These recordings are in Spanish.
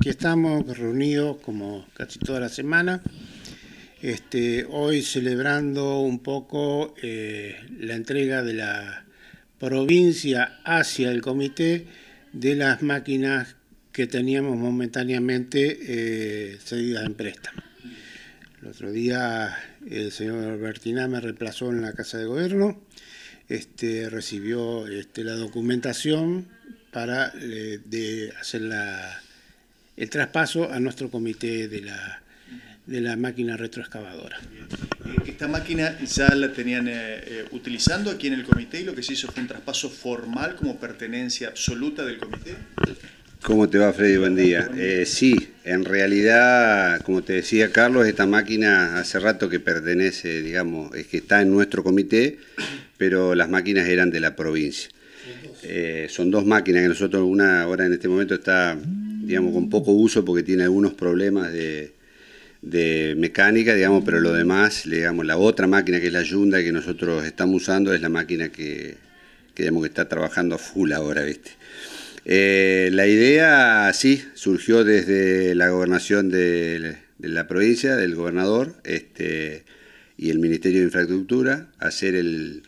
Aquí estamos reunidos como casi toda la semana, este, hoy celebrando un poco eh, la entrega de la provincia hacia el comité de las máquinas que teníamos momentáneamente eh, cedidas en préstamo. El otro día el señor Bertiná me reemplazó en la Casa de Gobierno, este, recibió este, la documentación para eh, hacer la el traspaso a nuestro comité de la, de la máquina retroexcavadora. Esta máquina ya la tenían eh, eh, utilizando aquí en el comité y lo que se hizo fue un traspaso formal como pertenencia absoluta del comité. ¿Cómo te va, Freddy? Buen día. Eh, sí, en realidad, como te decía Carlos, esta máquina hace rato que pertenece, digamos, es que está en nuestro comité, pero las máquinas eran de la provincia. son dos máquinas que nosotros, una ahora en este momento está digamos, con poco uso porque tiene algunos problemas de, mecánica, digamos, pero lo demás, digamos, la otra máquina que es la Yunda que nosotros estamos usando es la máquina que, que digamos que está trabajando a full ahora, ¿viste? Eh, la idea, sí, surgió desde la gobernación de, la provincia, del gobernador este, y el Ministerio de Infraestructura, hacer el,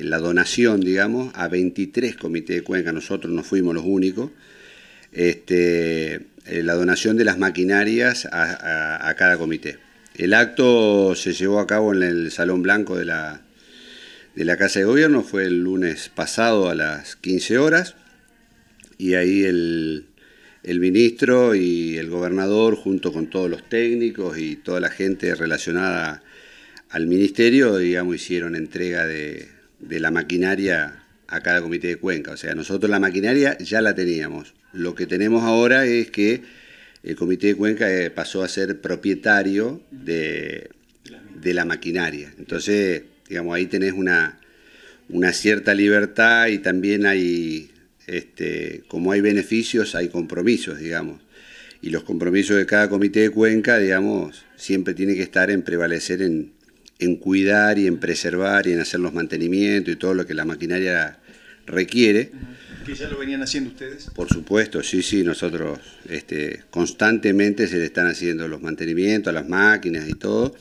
la donación, digamos, a 23 comités de cuenca. Nosotros no fuimos los únicos este, eh, la donación de las maquinarias a, cada comité. El acto se llevó a cabo en el Salón Blanco de la, de la Casa de Gobierno, fue el lunes pasado a las 15 horas, y ahí el, ministro y el gobernador, junto con todos los técnicos y toda la gente relacionada al ministerio, digamos, hicieron entrega de, de la maquinaria a cada Comité de Cuenca. O sea, nosotros la maquinaria ya la teníamos. Lo que tenemos ahora es que el Comité de Cuenca eh, pasó a ser propietario de, la maquinaria. Entonces, digamos, ahí tenés una, una cierta libertad y también hay, este, como hay beneficios, hay compromisos, digamos. Y los compromisos de cada comité de cuenca, digamos, siempre tiene que estar en prevalecer en, en cuidar y en preservar y en hacer los mantenimientos y todo lo que la maquinaria requiere. ¿Que ya lo venían haciendo ustedes? Por supuesto, sí, sí, nosotros este, constantemente se le están haciendo los mantenimientos a las máquinas y todo.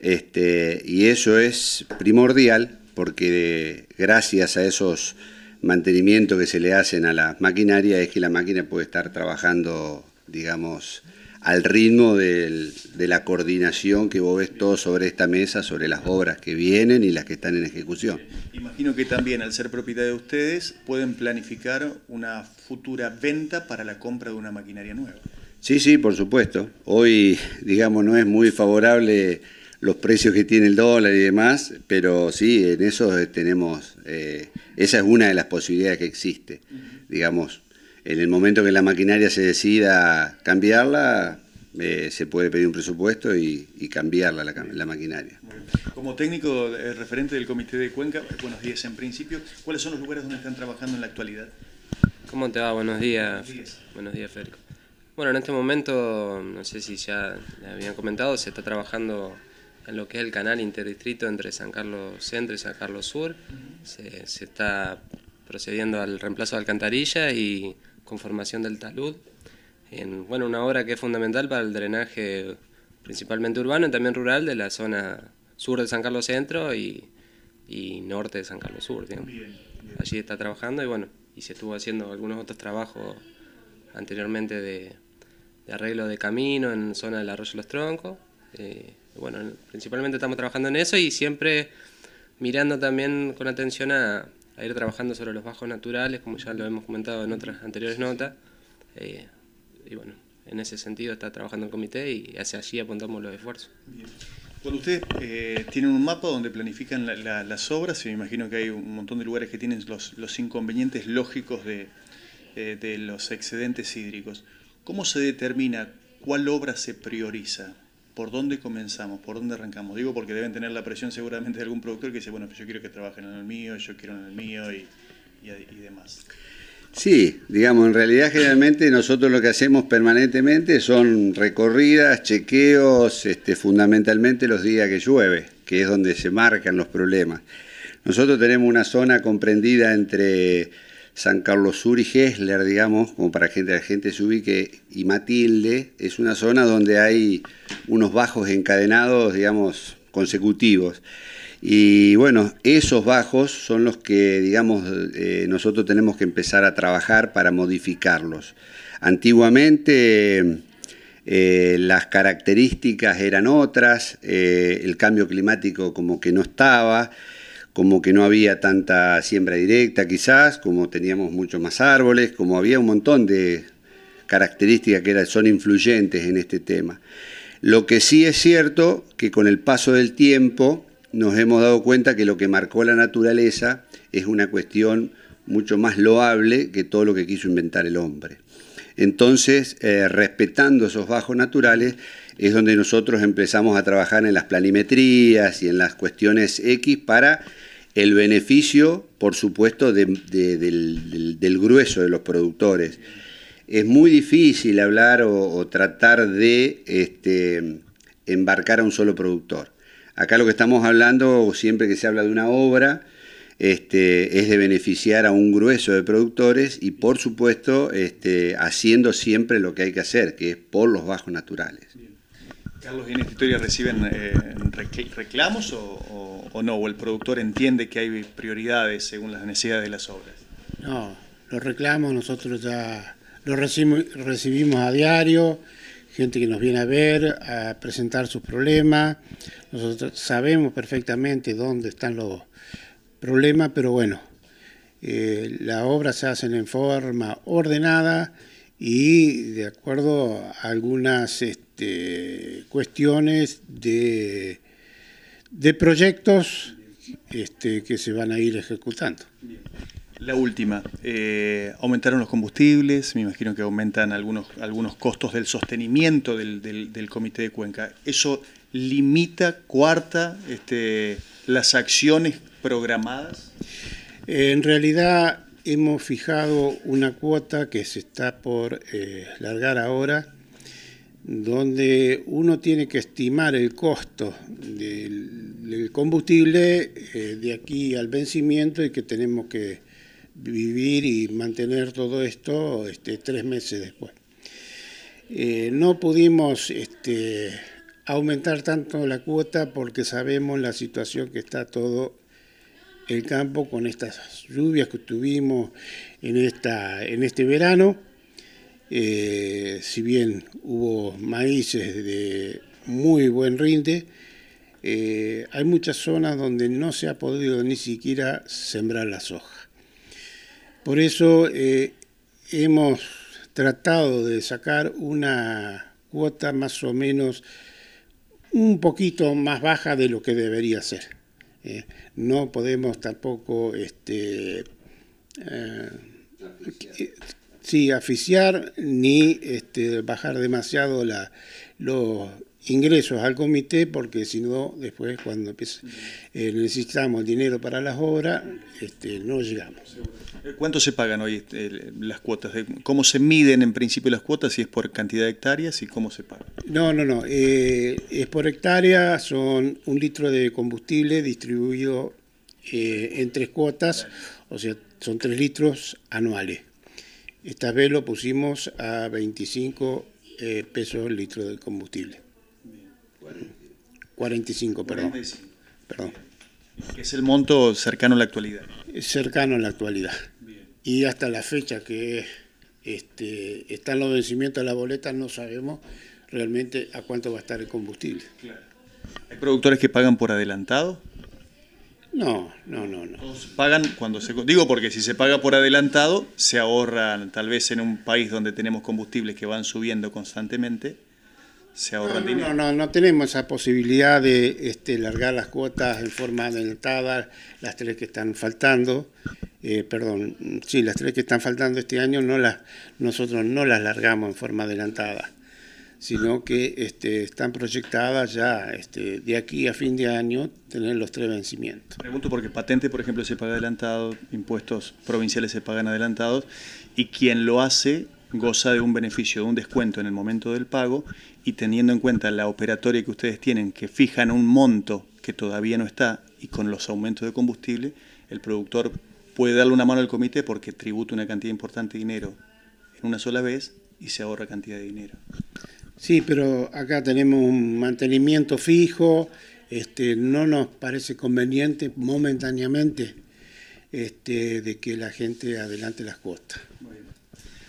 Este, y eso es primordial porque gracias a esos mantenimientos que se le hacen a la maquinaria es que la máquina puede estar trabajando, digamos, al ritmo de la coordinación que vos ves todo sobre esta mesa, sobre las obras que vienen y las que están en ejecución. Imagino que también, al ser propiedad de ustedes, pueden planificar una futura venta para la compra de una maquinaria nueva. Sí, sí, por supuesto. Hoy, digamos, no es muy favorable los precios que tiene el dólar y demás, pero sí, en eso tenemos, eh, esa es una de las posibilidades que existe, digamos, en el momento que la maquinaria se decida cambiarla, eh, se puede pedir un presupuesto y, cambiarla la, maquinaria. Como técnico eh, referente del Comité de Cuenca, buenos días en principio, ¿cuáles son los lugares donde están trabajando en la actualidad? ¿Cómo te va? Buenos días. Buenos días, buenos Federico. Bueno, en este momento, no sé si ya le habían comentado, se está trabajando en lo que es el canal interdistrito entre San Carlos Centro y San Carlos Sur. se, se, está procediendo al reemplazo de alcantarilla y conformación del talud, en bueno, una obra que es fundamental para el drenaje principalmente urbano y también rural de la zona sur de San Carlos Centro y, norte de San Carlos Sur. Allí está trabajando y bueno, y se estuvo haciendo algunos otros trabajos anteriormente de, arreglo de camino en zona del Arroyo los Troncos. Eh, bueno, principalmente estamos trabajando en eso y siempre mirando también con atención a, a ir trabajando sobre los bajos naturales, como ya lo hemos comentado en otras anteriores notas. Eh, y bueno, en ese sentido está trabajando el comité y hacia allí apuntamos los esfuerzos. Cuando ustedes eh, tienen un mapa donde planifican las obras, y me imagino que hay un montón de lugares que tienen los, inconvenientes lógicos eh, de los excedentes hídricos, ¿cómo se determina cuál obra se prioriza? ¿Por dónde comenzamos? ¿Por dónde arrancamos? Digo porque deben tener la presión seguramente de algún productor que dice, bueno, yo quiero que trabajen en el mío, yo quiero en el mío y, y demás. Sí, digamos, en realidad generalmente nosotros lo que hacemos permanentemente son recorridas, chequeos, este, fundamentalmente los días que llueve, que es donde se marcan los problemas. Nosotros tenemos una zona comprendida entre San Carlos Sur y Gessler, digamos, como para que la gente se ubique, y Matilde, es una zona donde hay unos bajos encadenados, digamos, consecutivos. Y bueno, esos bajos son los que, digamos, eh, nosotros tenemos que empezar a trabajar para modificarlos. Antiguamente eh, las características eran otras, eh, el cambio climático como que no estaba como que no había tanta siembra directa quizás, como teníamos muchos más árboles, como había un montón de características que son influyentes en este tema. Lo que sí es cierto que con el paso del tiempo nos hemos dado cuenta que lo que marcó la naturaleza es una cuestión mucho más loable que todo lo que quiso inventar el hombre. Entonces, eh, respetando esos bajos naturales, es donde nosotros empezamos a trabajar en las planimetrías y en las cuestiones X para el beneficio, por supuesto, del, grueso de los productores. Es muy difícil hablar o, tratar de este, embarcar a un solo productor. Acá lo que estamos hablando, siempre que se habla de una obra, este, es de beneficiar a un grueso de productores y por supuesto este, haciendo siempre lo que hay que hacer, que es por los bajos naturales. Carlos, ¿en esta historia reciben eh, reclamos o, no? ¿O el productor entiende que hay prioridades según las necesidades de las obras? No, los reclamos nosotros ya los recibimos a diario, gente que nos viene a ver, a presentar sus problemas. Nosotros sabemos perfectamente dónde están los problemas, pero bueno, eh, las obras se hacen en forma ordenada y de acuerdo a algunas... Este, este, cuestiones de, de proyectos este, que se van a ir ejecutando. La última, eh, aumentaron los combustibles, me imagino que aumentan algunos, algunos costos del sostenimiento del, Comité de Cuenca. ¿Eso limita, cuarta, este, las acciones programadas? Eh, en realidad hemos fijado una cuota que se está por eh, largar ahora donde uno tiene que estimar el costo del, combustible eh, de aquí al vencimiento y que tenemos que vivir y mantener todo esto este, tres meses después. Eh, no pudimos este, aumentar tanto la cuota porque sabemos la situación que está todo el campo con estas lluvias que tuvimos en este verano eh, si bien hubo maíces de muy buen rinde, eh, hay muchas zonas donde no se ha podido ni siquiera sembrar la soja. Por eso eh, hemos tratado de sacar una cuota más o menos un poquito más baja de lo que debería ser. no podemos tampoco este, Sí, aficiar ni este, bajar demasiado los ingresos al comité, porque si no, después cuando eh, necesitamos dinero para las obras, este, no llegamos. Eh, ¿Cuánto se pagan hoy este, las cuotas? Eh, ¿Cómo se miden en principio las cuotas? ¿Si es por cantidad de hectáreas y cómo se pagan? No, no, no. es por hectárea, son un litro de combustible distribuido en tres cuotas, o sea, son tres litros anuales. Esta vez lo pusimos a 25 eh, pesos el litro de combustible. 45, perdón. es el monto cercano a la actualidad. Cercano a la actualidad. Y hasta la fecha que este, están los vencimientos de la boleta, no sabemos realmente a cuánto va a estar el combustible. ¿Hay productores que pagan por adelantado? No, no, no, no. pagan cuando se digo porque si se paga por adelantado se ahorran tal vez en un país donde tenemos combustibles que van subiendo constantemente se ahorran dinero. No, no, no tenemos esa posibilidad de este, largar las cuotas en forma adelantada las tres que están faltando. Eh, perdón, sí, las tres que están faltando este año no las nosotros no las largamos en forma adelantada sino que este, están proyectadas ya este, de aquí a fin de año tener los tres vencimientos. Pregunto porque patente, por ejemplo, se paga adelantado, impuestos provinciales se pagan adelantados, y quien lo hace goza de un beneficio, de un descuento en el momento del pago, y teniendo en cuenta la operatoria que ustedes tienen, que fijan un monto que todavía no está, y con los aumentos de combustible, el productor puede darle una mano al comité porque tributa una cantidad importante de dinero en una sola vez y se ahorra cantidad de dinero. Sí, pero acá tenemos un mantenimiento fijo, este, no nos parece conveniente momentáneamente este, de que la gente adelante las costas.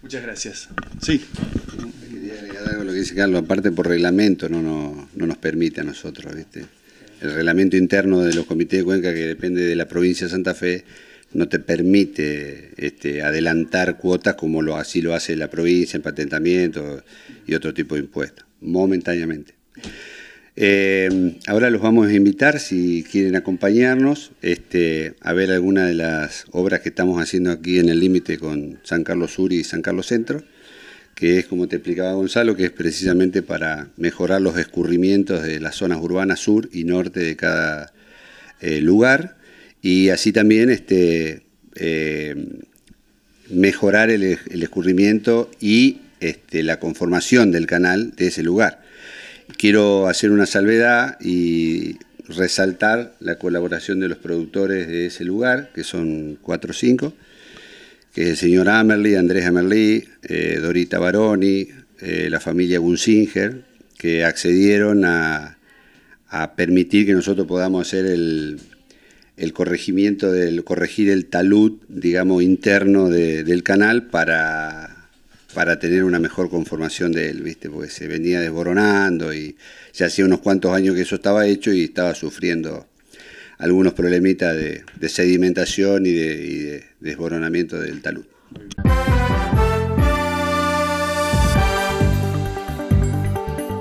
Muchas gracias. Sí. lo que dice Carlos, aparte por reglamento no, no, nos permite a nosotros, El reglamento interno de los comités de cuenca que depende de la provincia de Santa Fe no te permite este, adelantar cuotas como así lo hace la provincia en patentamiento y otro tipo de impuestos, momentáneamente. Eh, ahora los vamos a invitar, si quieren acompañarnos, este, a ver alguna de las obras que estamos haciendo aquí en el límite con San Carlos Sur y San Carlos Centro, que es, como te explicaba Gonzalo, que es precisamente para mejorar los escurrimientos de las zonas urbanas sur y norte de cada eh, lugar y así también este, eh, mejorar el, escurrimiento y este, la conformación del canal de ese lugar. Quiero hacer una salvedad y resaltar la colaboración de los productores de ese lugar, que son cuatro o cinco, que es el señor Amerly, Andrés Amerly, eh, Dorita Baroni, eh, la familia Gunzinger, que accedieron a, a permitir que nosotros podamos hacer el, el corregimiento del corregir el talud, digamos, interno del canal para, para tener una mejor conformación de él, ¿viste? Porque se venía desboronando y se hacía unos cuantos años que eso estaba hecho y estaba sufriendo algunos problemitas de, sedimentación y de, y de desboronamiento del talud.